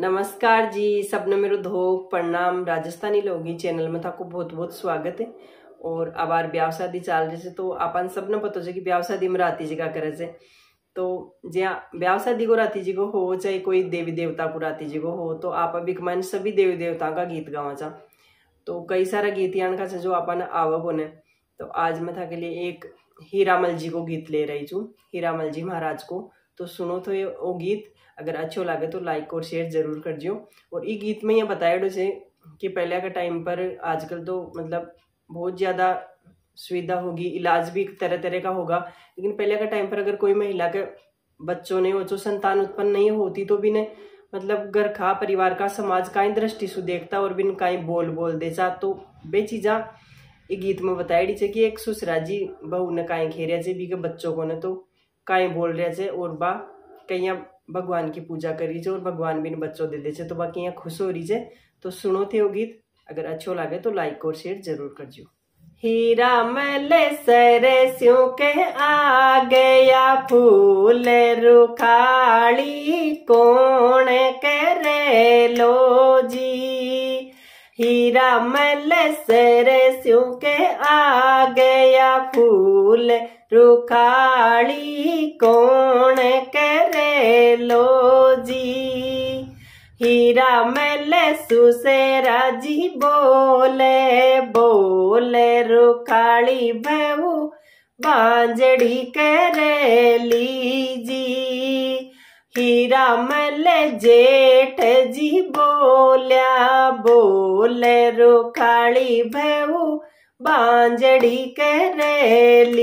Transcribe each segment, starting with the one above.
नमस्कार जी सब ने मेरे ધોક प्रणाम राजस्थानी लोगी चैनल में था तो को बहुत बहुत स्वागत है और अब आर ब्याह शादी चाल रही तो अपन सब ने पता है कि ब्याह शादी में राती जी का करे से तो ज्या ब्याह शादी को राती जी को हो चाहे कोई देवी देवता को राती जी को हो तो आप अभी मन सभी देवी देवता का गीत गावा चा तो कई सारा गीत यान का जो अपन आवक होने तो आज मैं था के लिए एक हीरामल जी को गीत ले रही छू हीरामल जी महाराज को तो सुनो तो ये वो गीत अगर अच्छो लगे तो लाइक और शेयर ज़रूर कर दियो और ये गीत में ये बताया से कि पहले के टाइम पर आजकल तो मतलब बहुत ज़्यादा सुविधा होगी इलाज भी तरह तरह का होगा लेकिन पहले के टाइम पर अगर कोई महिला के बच्चों ने जो संतान उत्पन्न नहीं होती तो भी ने मतलब घर का परिवार का समाज का ही दृष्टि से देखता और बिन का बोल बोल जा तो बे चीज़ा ये गीत में बताया डी कि एक सुसराजी बहू ने का घेरिया जे भी के बच्चों को ने तो काई बोल रहे थे और बा कहीं भगवान की पूजा करी छे और भगवान भी ने बच्चों दे दे छे तो बाकी यहाँ खुश हो रही छे तो सुनो थे वो गीत अगर अच्छो लगे तो लाइक और शेयर जरूर कर जो हीरा मल सर स्यों के आ गया फूल रुखाड़ी कौन करे लो जी हीरा मल सर स्यों के आ गया फूल रुखाली कौन करे लो जी हीरा मल सुसेरा जी बोले बोले रुखाली बहु बांजड़ी करे जी हीरा मल जेठ जी बोलिया बोले रुखाली बहू बांजड़ी करेली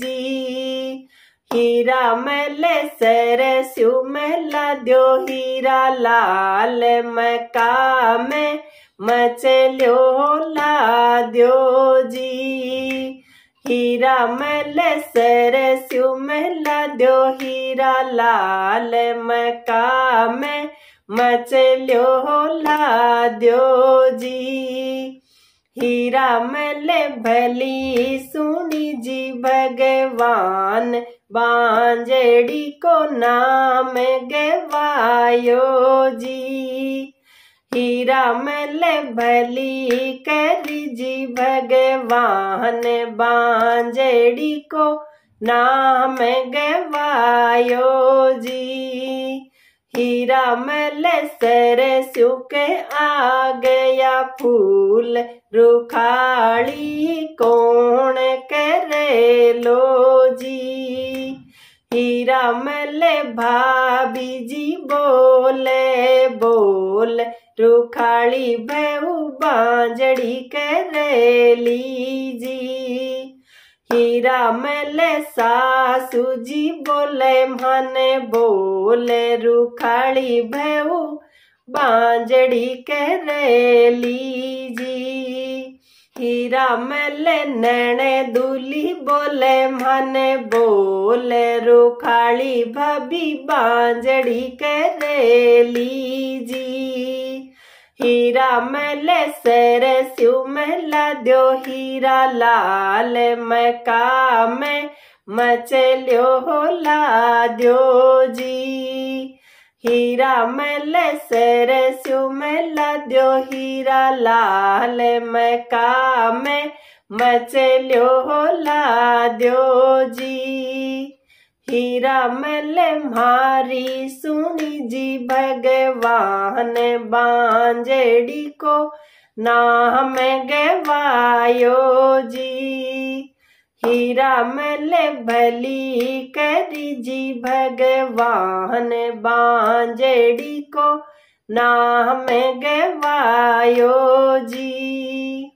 जी हीरा मैले सरस्यू मेला द्यो हीरा लाल मका में मचल्यो ला दो जी हीरा मल सरस्यू मेला दो हीरा लाल मका में मचलो ला दो जी हीरा मल भली सुनी जी भगवान बांजड़ी को नाम गवायो जी हीरा मल भली करी जी भगवान बांजड़ी को नाम गवायो जी हीरा मल सर के आ गया फूल रुखाड़ी कौन करे लो जी हीरा मल भाभी जी बोले बोल रुखाड़ी भू बांजड़ी ली जी हीरा सासू सासुजी बोले मने बोले रुखाड़ी भैऊ बांजड़ी के रेली जी हीरा मेले नैने दूली बोले मने बोले रुखाड़ी भाभी बांजड़ी के रेली जी हीरा मल सर स्यू मैला द्यो हीरा लाल मका में मचल्यो हो लाद्यो जी हीरा मल सर स्यू मैला द्यो हीरा लाल मका में मचल्यो हो लाद्यो जी हीरा मल मारी सुनी जी भगवान बांजेड़ी को नाम गवायो जी हीरा मल भली करी जी भगवान बांजेड़ी को नाम गवायो जी